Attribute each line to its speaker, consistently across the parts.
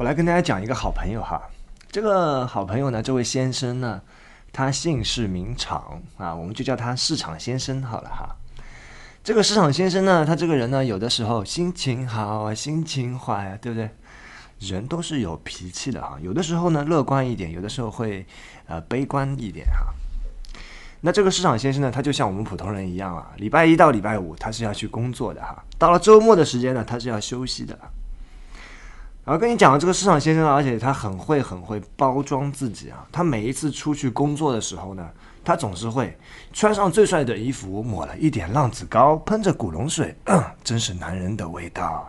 Speaker 1: 我来跟大家讲一个好朋友哈，这个好朋友呢，这位先生呢，他姓氏名场啊，我们就叫他市场先生好了哈。这个市场先生呢，他这个人呢，有的时候心情好啊，心情坏啊，对不对？人都是有脾气的哈，有的时候呢乐观一点，有的时候会呃悲观一点哈。那这个市场先生呢，他就像我们普通人一样啊，礼拜一到礼拜五他是要去工作的哈，到了周末的时间呢，他是要休息的。然后跟你讲了这个市场先生，而且他很会很会包装自己啊！他每一次出去工作的时候呢，他总是会穿上最帅的衣服，抹了一点浪子膏，喷着古龙水，真是男人的味道。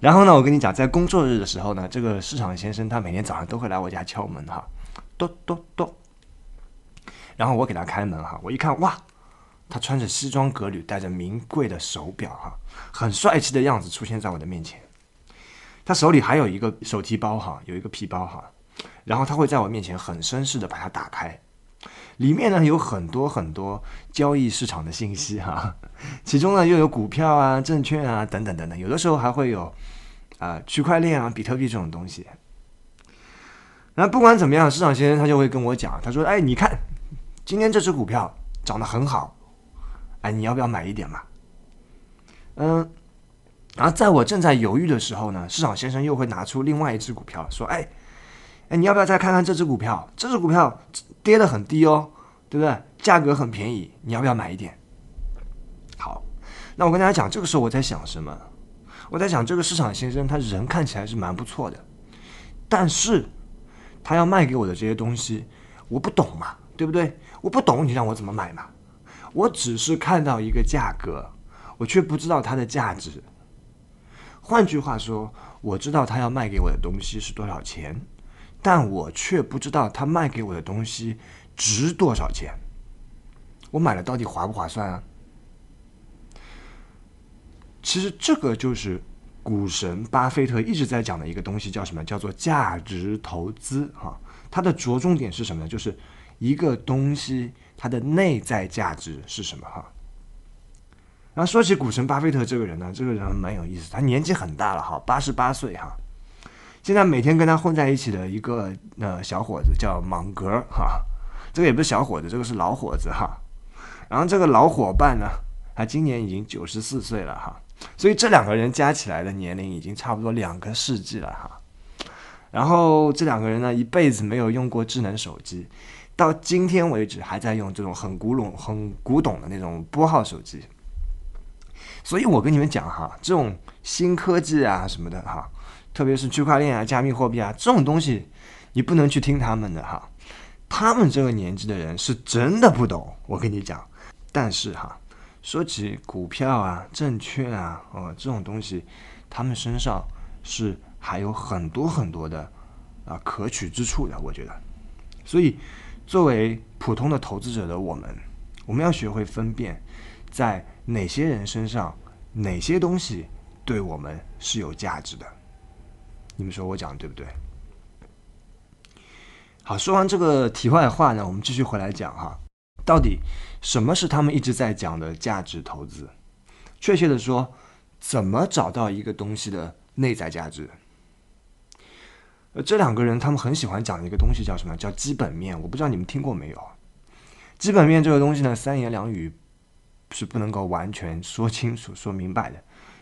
Speaker 1: 然后呢，我跟你讲，在工作日的时候呢，这个市场先生他每天早上都会来我家敲门哈，咚咚咚。然后我给他开门哈，我一看哇，他穿着西装革履，戴着名贵的手表哈，很帅气的样子出现在我的面前。他手里还有一个手提包哈，有一个皮包哈，然后他会在我面前很绅士的把它打开，里面呢有很多很多交易市场的信息哈，其中呢又有股票啊、证券啊等等等等，有的时候还会有啊区块链啊、比特币这种东西。那不管怎么样，市场先生他就会跟我讲，他说：“哎，你看，今天这只股票涨得很好，哎，你要不要买一点嘛？”嗯。然后在我正在犹豫的时候呢，市场先生又会拿出另外一只股票，说：“哎，哎，你要不要再看看这只股票？这只股票跌得很低哦，对不对？价格很便宜，你要不要买一点？”好，那我跟大家讲，这个时候我在想什么？我在想，这个市场先生他人看起来是蛮不错的，但是他要卖给我的这些东西，我不懂嘛，对不对？我不懂，你让我怎么买嘛？我只是看到一个价格，我却不知道它的价值。换句话说，我知道他要卖给我的东西是多少钱，但我却不知道他卖给我的东西值多少钱。我买了到底划不划算啊？其实这个就是股神巴菲特一直在讲的一个东西，叫什么？叫做价值投资。哈，它的着重点是什么呢？就是一个东西它的内在价值是什么？哈。然后说起股神巴菲特这个人呢，这个人蛮有意思。他年纪很大了哈，八十八岁哈。现在每天跟他混在一起的一个呃小伙子叫芒格哈，这个也不是小伙子，这个是老伙子哈。然后这个老伙伴呢，他今年已经九十四岁了哈，所以这两个人加起来的年龄已经差不多两个世纪了哈。然后这两个人呢，一辈子没有用过智能手机，到今天为止还在用这种很古董、很古董的那种拨号手机。所以，我跟你们讲哈，这种新科技啊什么的哈，特别是区块链啊、加密货币啊这种东西，你不能去听他们的哈。他们这个年纪的人是真的不懂，我跟你讲。但是哈，说起股票啊、证券啊，哦这种东西，他们身上是还有很多很多的啊可取之处的，我觉得。所以，作为普通的投资者的我们，我们要学会分辨，在。哪些人身上，哪些东西对我们是有价值的？你们说我讲的对不对？好，说完这个题外话呢，我们继续回来讲哈，到底什么是他们一直在讲的价值投资？确切的说，怎么找到一个东西的内在价值？呃，这两个人他们很喜欢讲的一个东西叫什么？叫基本面。我不知道你们听过没有？基本面这个东西呢，三言两语。是不能够完全说清楚、说明白的，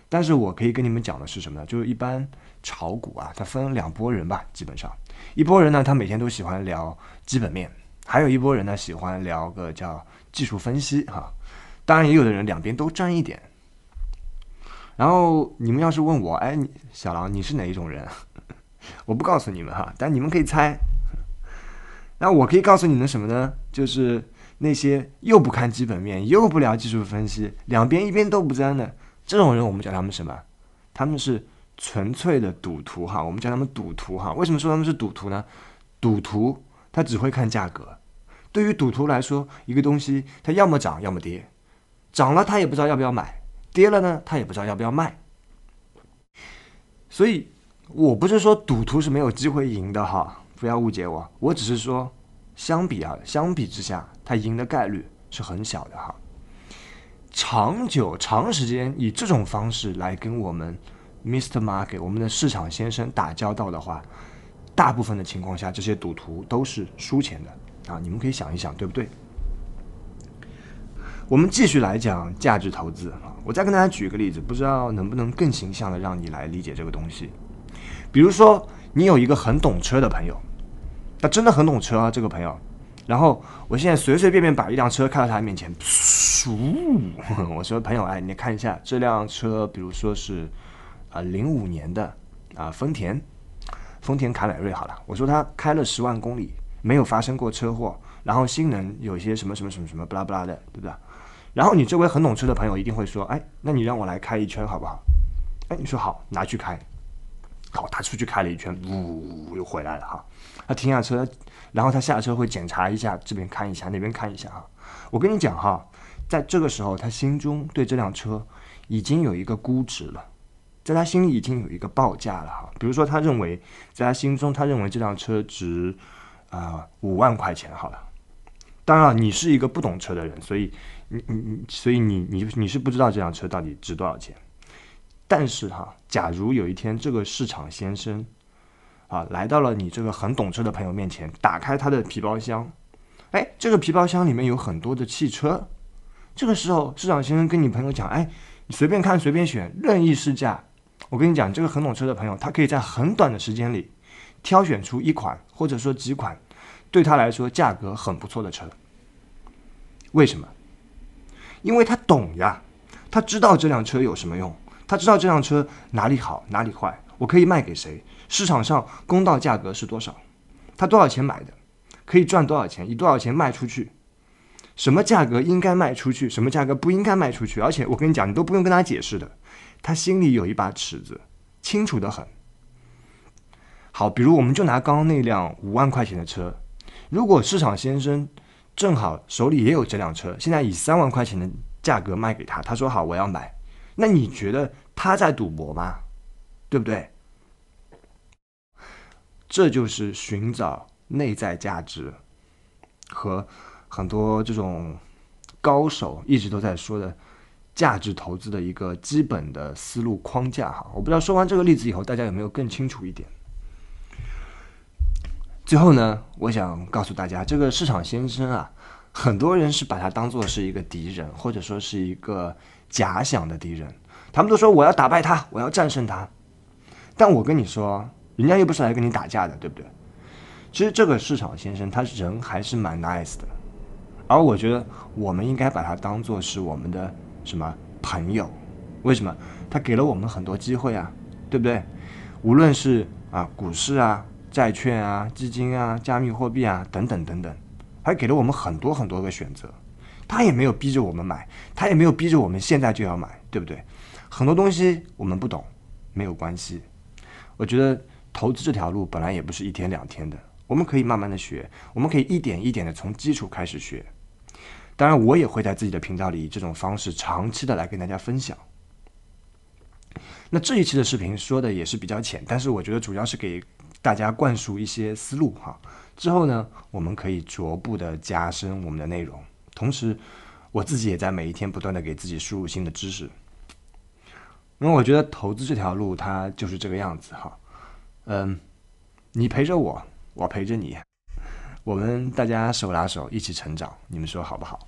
Speaker 1: 但是我可以跟你们讲的是什么呢？就是一般炒股啊，它分两拨人吧，基本上，一波人呢，他每天都喜欢聊基本面，还有一波人呢，喜欢聊个叫技术分析哈。当然也有的人两边都沾一点。然后你们要是问我，哎，小狼你是哪一种人？我不告诉你们哈，但你们可以猜。那我可以告诉你们什么呢？就是。那些又不看基本面，又不聊技术分析，两边一边都不沾的这种人，我们叫他们什么？他们是纯粹的赌徒哈。我们叫他们赌徒哈。为什么说他们是赌徒呢？赌徒他只会看价格。对于赌徒来说，一个东西它要么涨要么跌，涨了他也不知道要不要买，跌了呢他也不知道要不要卖。所以，我不是说赌徒是没有机会赢的哈，不要误解我。我只是说，相比啊，相比之下。他赢的概率是很小的哈。长久、长时间以这种方式来跟我们 Mister Market 我们的市场先生打交道的话，大部分的情况下，这些赌徒都是输钱的啊！你们可以想一想，对不对？我们继续来讲价值投资啊。我再跟大家举一个例子，不知道能不能更形象的让你来理解这个东西。比如说，你有一个很懂车的朋友，他真的很懂车啊，这个朋友。然后我现在随随便便把一辆车开到他面前，我说朋友哎，你看一下这辆车，比如说是，啊零五年的啊丰田，丰田卡美瑞好了，我说他开了十万公里，没有发生过车祸，然后性能有些什么什么什么什么不拉不拉的，对不对？然后你这位很懂车的朋友一定会说，哎，那你让我来开一圈好不好？哎，你说好，拿去开，好，他出去开了一圈，呜又回来了哈，他停下车。然后他下车会检查一下这边看一下那边看一下哈，我跟你讲哈，在这个时候他心中对这辆车已经有一个估值了，在他心里已经有一个报价了哈。比如说他认为，在他心中他认为这辆车值，啊五万块钱好了。当然你是一个不懂车的人，所以你你你所以你你你是不知道这辆车到底值多少钱。但是哈，假如有一天这个市场先生。啊，来到了你这个很懂车的朋友面前，打开他的皮包箱，哎，这个皮包箱里面有很多的汽车。这个时候，市场先生跟你朋友讲：“哎，你随便看，随便选，任意试驾。”我跟你讲，这个很懂车的朋友，他可以在很短的时间里，挑选出一款或者说几款，对他来说价格很不错的车。为什么？因为他懂呀，他知道这辆车有什么用，他知道这辆车哪里好，哪里坏，我可以卖给谁。市场上公道价格是多少？他多少钱买的，可以赚多少钱？以多少钱卖出去？什么价格应该卖出去？什么价格不应该卖出去？而且我跟你讲，你都不用跟他解释的，他心里有一把尺子，清楚的很。好，比如我们就拿刚刚那辆五万块钱的车，如果市场先生正好手里也有这辆车，现在以三万块钱的价格卖给他，他说好我要买，那你觉得他在赌博吗？对不对？这就是寻找内在价值，和很多这种高手一直都在说的价值投资的一个基本的思路框架哈。我不知道说完这个例子以后，大家有没有更清楚一点？最后呢，我想告诉大家，这个市场先生啊，很多人是把它当做是一个敌人，或者说是一个假想的敌人。他们都说我要打败他，我要战胜他。但我跟你说。人家又不是来跟你打架的，对不对？其实这个市场先生，他人还是蛮 nice 的。而我觉得，我们应该把他当做是我们的什么朋友？为什么？他给了我们很多机会啊，对不对？无论是啊股市啊、债券啊、基金啊、加密货币啊等等等等，还给了我们很多很多个选择。他也没有逼着我们买，他也没有逼着我们现在就要买，对不对？很多东西我们不懂，没有关系。我觉得。投资这条路本来也不是一天两天的，我们可以慢慢的学，我们可以一点一点的从基础开始学。当然，我也会在自己的频道里以这种方式长期的来跟大家分享。那这一期的视频说的也是比较浅，但是我觉得主要是给大家灌输一些思路哈。之后呢，我们可以逐步的加深我们的内容。同时，我自己也在每一天不断的给自己输入新的知识。那我觉得投资这条路它就是这个样子哈。嗯，你陪着我，我陪着你，我们大家手拉手一起成长，你们说好不好？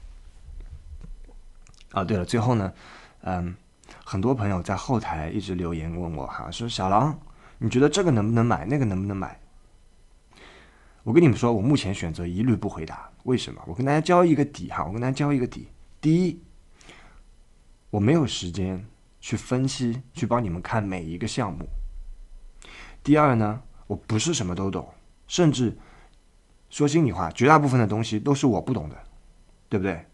Speaker 1: 啊，对了，最后呢，嗯，很多朋友在后台一直留言问我哈，说小狼，你觉得这个能不能买，那个能不能买？我跟你们说，我目前选择一律不回答。为什么？我跟大家交一个底哈，我跟大家交一个底。第一，我没有时间去分析，去帮你们看每一个项目。第二呢，我不是什么都懂，甚至说心里话，绝大部分的东西都是我不懂的，对不对？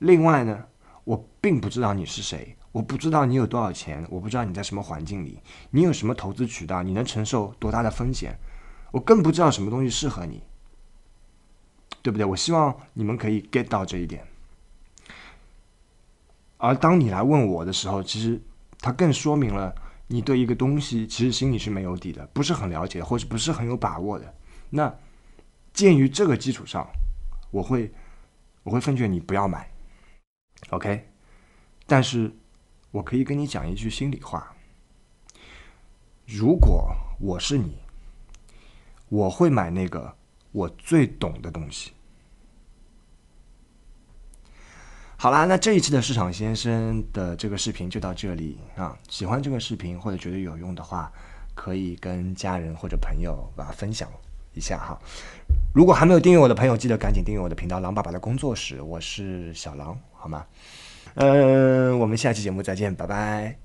Speaker 1: 另外呢，我并不知道你是谁，我不知道你有多少钱，我不知道你在什么环境里，你有什么投资渠道，你能承受多大的风险，我更不知道什么东西适合你，对不对？我希望你们可以 get 到这一点。而当你来问我的时候，其实它更说明了。你对一个东西其实心里是没有底的，不是很了解，或者不是很有把握的。那，鉴于这个基础上，我会，我会奉劝你不要买。OK，但是，我可以跟你讲一句心里话：如果我是你，我会买那个我最懂的东西。好啦，那这一期的市场先生的这个视频就到这里啊。喜欢这个视频或者觉得有用的话，可以跟家人或者朋友把它分享一下哈。如果还没有订阅我的朋友，记得赶紧订阅我的频道“狼爸爸的工作室”，我是小狼，好吗？嗯，我们下期节目再见，拜拜。